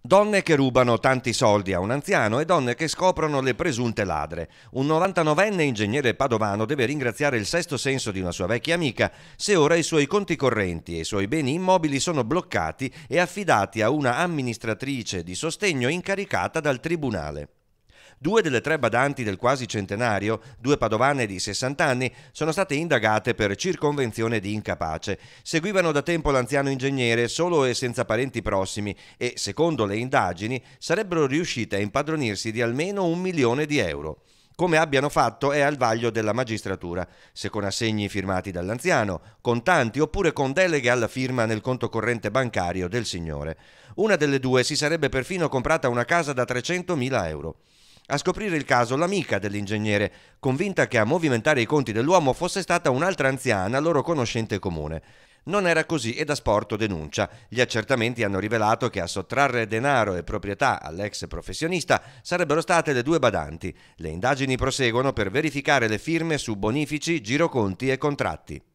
Donne che rubano tanti soldi a un anziano e donne che scoprono le presunte ladre. Un 99enne ingegnere padovano deve ringraziare il sesto senso di una sua vecchia amica se ora i suoi conti correnti e i suoi beni immobili sono bloccati e affidati a una amministratrice di sostegno incaricata dal tribunale. Due delle tre badanti del quasi centenario, due padovane di 60 anni, sono state indagate per circonvenzione di incapace. Seguivano da tempo l'anziano ingegnere solo e senza parenti prossimi e, secondo le indagini, sarebbero riuscite a impadronirsi di almeno un milione di euro come abbiano fatto è al vaglio della magistratura, se con assegni firmati dall'anziano, contanti oppure con deleghe alla firma nel conto corrente bancario del signore. Una delle due si sarebbe perfino comprata una casa da 300.000 euro. A scoprire il caso l'amica dell'ingegnere, convinta che a movimentare i conti dell'uomo fosse stata un'altra anziana loro conoscente comune. Non era così e da sporto denuncia. Gli accertamenti hanno rivelato che a sottrarre denaro e proprietà all'ex professionista sarebbero state le due badanti. Le indagini proseguono per verificare le firme su bonifici, giroconti e contratti.